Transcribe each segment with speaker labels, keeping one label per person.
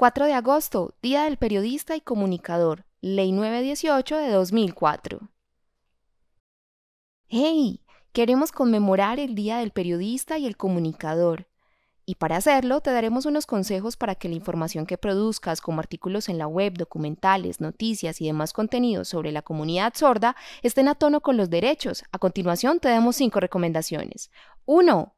Speaker 1: 4 de agosto, Día del Periodista y Comunicador, Ley 918 de 2004. ¡Hey! Queremos conmemorar el Día del Periodista y el Comunicador. Y para hacerlo, te daremos unos consejos para que la información que produzcas, como artículos en la web, documentales, noticias y demás contenidos sobre la comunidad sorda, estén a tono con los derechos. A continuación, te damos cinco recomendaciones. 1.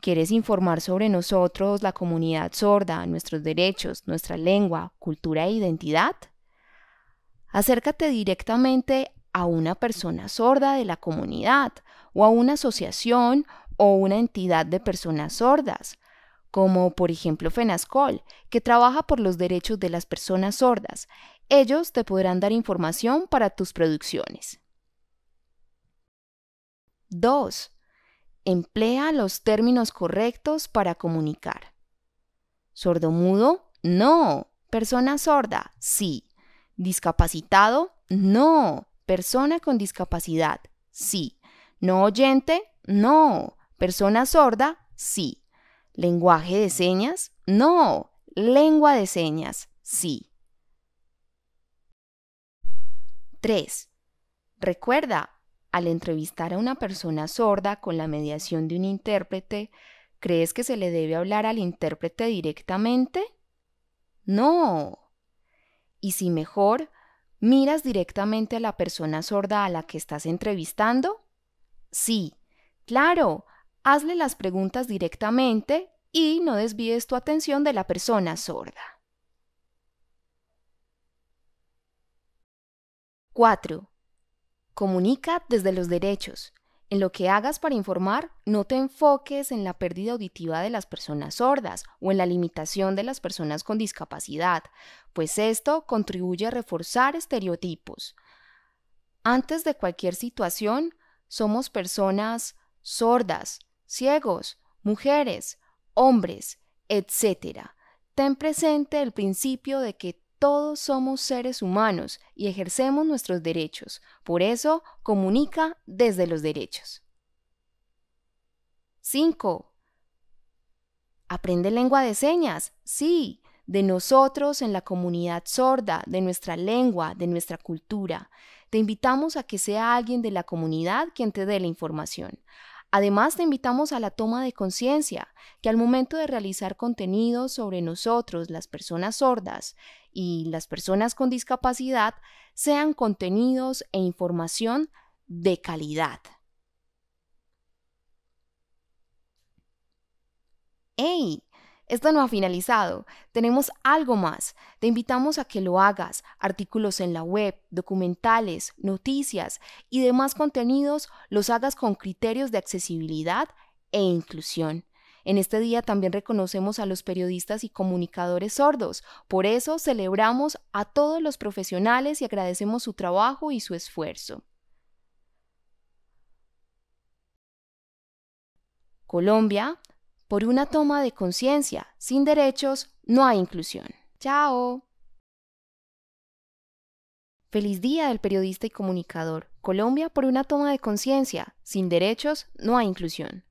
Speaker 1: ¿Quieres informar sobre nosotros, la comunidad sorda, nuestros derechos, nuestra lengua, cultura e identidad? Acércate directamente a una persona sorda de la comunidad o a una asociación o una entidad de personas sordas, como por ejemplo FENASCOL, que trabaja por los derechos de las personas sordas. Ellos te podrán dar información para tus producciones. 2. Emplea los términos correctos para comunicar. Sordomudo, no. Persona sorda, sí. Discapacitado, no. Persona con discapacidad, sí. No oyente, no. Persona sorda, sí. Lenguaje de señas, no. Lengua de señas, sí. 3. Recuerda, al entrevistar a una persona sorda con la mediación de un intérprete, ¿crees que se le debe hablar al intérprete directamente? No. Y si mejor, ¿miras directamente a la persona sorda a la que estás entrevistando? Sí, claro, hazle las preguntas directamente y no desvíes tu atención de la persona sorda. 4. Comunica desde los derechos. En lo que hagas para informar, no te enfoques en la pérdida auditiva de las personas sordas o en la limitación de las personas con discapacidad, pues esto contribuye a reforzar estereotipos. Antes de cualquier situación, somos personas sordas, ciegos, mujeres, hombres, etc. Ten presente el principio de que todos somos seres humanos y ejercemos nuestros derechos. Por eso, comunica desde los derechos. 5. Aprende lengua de señas. Sí, de nosotros en la comunidad sorda, de nuestra lengua, de nuestra cultura. Te invitamos a que sea alguien de la comunidad quien te dé la información. Además, te invitamos a la toma de conciencia, que al momento de realizar contenidos sobre nosotros, las personas sordas y las personas con discapacidad, sean contenidos e información de calidad. Esto no ha finalizado, tenemos algo más. Te invitamos a que lo hagas. Artículos en la web, documentales, noticias y demás contenidos los hagas con criterios de accesibilidad e inclusión. En este día también reconocemos a los periodistas y comunicadores sordos. Por eso celebramos a todos los profesionales y agradecemos su trabajo y su esfuerzo. Colombia por una toma de conciencia, sin derechos, no hay inclusión. Chao. Feliz día del periodista y comunicador. Colombia por una toma de conciencia, sin derechos, no hay inclusión.